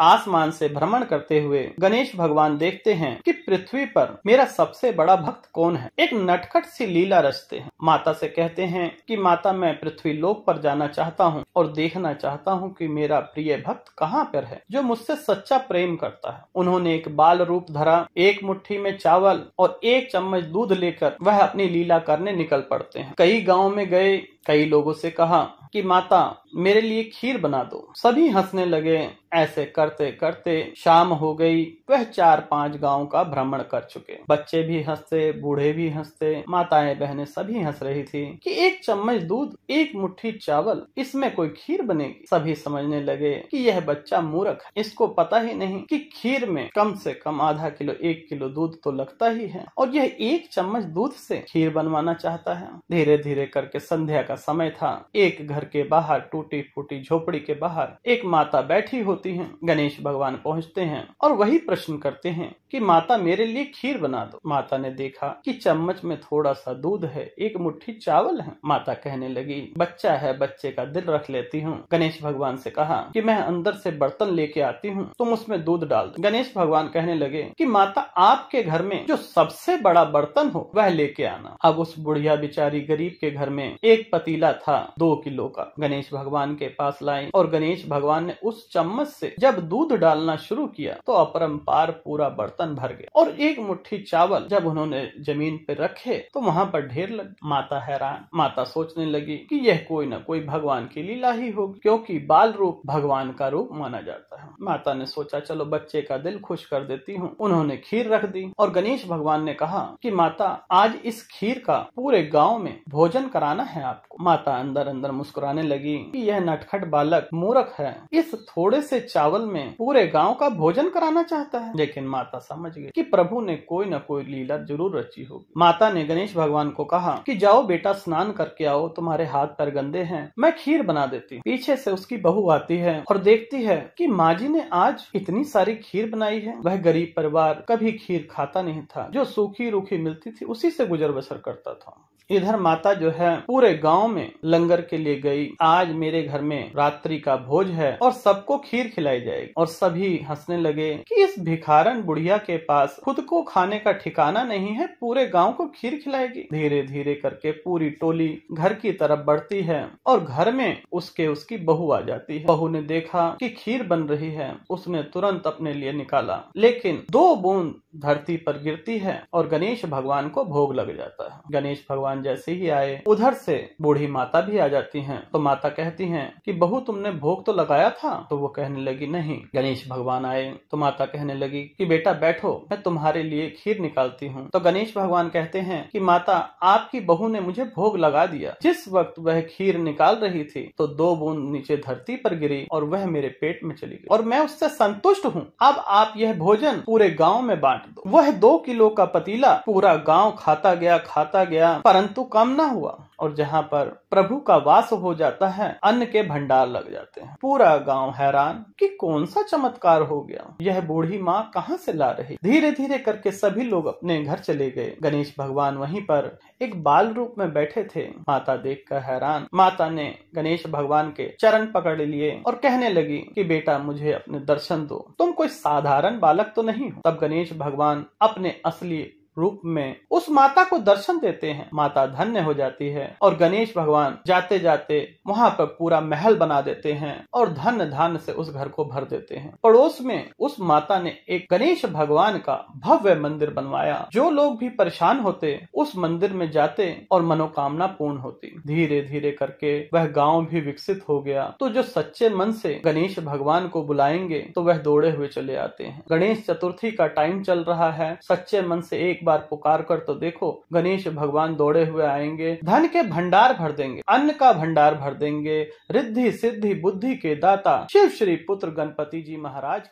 आसमान से भ्रमण करते हुए गणेश भगवान देखते हैं कि पृथ्वी पर मेरा सबसे बड़ा भक्त कौन है एक नटखट सी लीला रचते हैं माता से कहते हैं कि माता मैं पृथ्वी लोक पर जाना चाहता हूँ और देखना चाहता हूँ कि मेरा प्रिय भक्त कहाँ पर है जो मुझसे सच्चा प्रेम करता है उन्होंने एक बाल रूप धरा एक मुठ्ठी में चावल और एक चम्मच दूध लेकर वह अपनी लीला करने निकल पड़ते हैं कई गाँव में गए कई लोगों से कहा कि माता मेरे लिए खीर बना दो सभी हंसने लगे ऐसे करते करते शाम हो गई वह चार पांच गांव का भ्रमण कर चुके बच्चे भी हंसते बूढ़े भी हंसते माताएं बहने सभी हंस रही थी कि एक चम्मच दूध एक मुट्ठी चावल इसमें कोई खीर बनेगी सभी समझने लगे कि यह बच्चा मूर्ख है इसको पता ही नहीं कि खीर में कम से कम आधा किलो एक किलो दूध तो लगता ही है और यह एक चम्मच दूध से खीर बनवाना चाहता है धीरे धीरे करके संध्या का समय था एक घर के बाहर टूट टूटी फूटी झोपड़ी के बाहर एक माता बैठी होती है गणेश भगवान पहुँचते हैं और वही प्रश्न करते हैं कि माता मेरे लिए खीर बना दो माता ने देखा कि चम्मच में थोड़ा सा दूध है एक मुट्ठी चावल है माता कहने लगी बच्चा है बच्चे का दिल रख लेती हूँ गणेश भगवान से कहा कि मैं अंदर से बर्तन लेके आती हूँ तुम उसमें दूध डाल दो गणेश भगवान कहने लगे कि माता आपके घर में जो सबसे बड़ा बर्तन हो वह लेके आना अब उस बुढ़िया बिचारी गरीब के घर में एक पतीला था दो किलो का गणेश भगवान भगवान के पास लाई और गणेश भगवान ने उस चम्मच से जब दूध डालना शुरू किया तो अपरम्पार पूरा बर्तन भर गया और एक मुट्ठी चावल जब उन्होंने जमीन पे रखे तो वहाँ पर ढेर लग माता हैरान माता सोचने लगी कि यह कोई न कोई भगवान की लीला ही होगी क्योंकि बाल रूप भगवान का रूप माना जाता है माता ने सोचा चलो बच्चे का दिल खुश कर देती हूँ उन्होंने खीर रख दी और गणेश भगवान ने कहा कि माता आज इस खीर का पूरे गांव में भोजन कराना है आपको माता अंदर अंदर मुस्कुराने लगी क्योंकि यह नटखट बालक मूर्ख है इस थोड़े से चावल में पूरे गांव का भोजन कराना चाहता है लेकिन माता समझ गई कि प्रभु ने कोई न कोई लीला जरूर रची होगी माता ने गणेश भगवान को कहा कि जाओ बेटा स्नान करके आओ तुम्हारे हाथ पर गंदे हैं मैं खीर बना देती पीछे से उसकी बहू आती है और देखती है कि माँ जी ने आज इतनी सारी खीर बनाई है वह गरीब परिवार कभी खीर खाता नहीं था जो सूखी रूखी मिलती थी उसी से गुजर बसर करता था इधर माता जो है पूरे गांव में लंगर के लिए गई आज मेरे घर में रात्रि का भोज है और सबको खीर खिलाई जाएगी और सभी हंसने लगे कि इस भिखारन बुढ़िया के पास खुद को खाने का ठिकाना नहीं है पूरे गांव को खीर खिलाएगी धीरे धीरे करके पूरी टोली घर की तरफ बढ़ती है और घर में उसके उसकी बहू आ जाती है बहू ने देखा की खीर बन रही है उसने तुरंत अपने लिए निकाला लेकिन दो बूंद धरती पर गिरती है और गणेश भगवान को भोग लग जाता है गणेश भगवान मेहमान जैसे ही आए उधर से बूढ़ी माता भी आ जाती हैं तो माता कहती हैं कि बहू तुमने भोग तो लगाया था तो वो कहने लगी नहीं गणेश भगवान आए तो माता कहने लगी कि बेटा बैठो मैं तुम्हारे लिए खीर निकालती हूँ तो गणेश भगवान कहते हैं कि माता आपकी बहू ने मुझे भोग लगा दिया जिस वक्त वह खीर निकाल रही थी तो दो बूंद नीचे धरती पर गिरी और वह मेरे पेट में चली गई और मैं उससे संतुष्ट हूँ अब आप यह भोजन पूरे गाँव में बांट दो वह दो किलो का पतीला पूरा गाँव खाता गया खाता गया परंतु परंतु कम न हुआ और जहाँ पर प्रभु का वास हो जाता है अन्न के भंडार लग जाते हैं पूरा गांव हैरान कि कौन सा चमत्कार हो गया यह बूढ़ी माँ कहाँ से ला रही धीरे धीरे करके सभी लोग अपने घर चले गए गणेश भगवान वहीं पर एक बाल रूप में बैठे थे माता देख कर हैरान माता ने गणेश भगवान के चरण पकड़ लिए और कहने लगी कि बेटा मुझे अपने दर्शन दो तुम कोई साधारण बालक तो नहीं हो तब गणेश भगवान अपने असली रूप में उस माता को दर्शन देते हैं माता धन्य हो जाती है और गणेश भगवान जाते जाते वहां पर पूरा महल बना देते हैं और धन धन से उस घर को भर देते हैं पड़ोस में उस माता ने एक गणेश भगवान का भव्य मंदिर बनवाया जो लोग भी परेशान होते उस मंदिर में जाते और मनोकामना पूर्ण होती धीरे धीरे करके वह गाँव भी विकसित हो गया तो जो सच्चे मन से गणेश भगवान को बुलाएंगे तो वह दौड़े हुए चले आते हैं गणेश चतुर्थी का टाइम चल रहा है सच्चे मन से एक बार पुकार कर तो देखो गणेश भगवान दौड़े हुए आएंगे धन के भंडार भर देंगे अन्न का भंडार भर देंगे रिद्धि सिद्धि बुद्धि के दाता शिव श्री पुत्र गणपति जी महाराज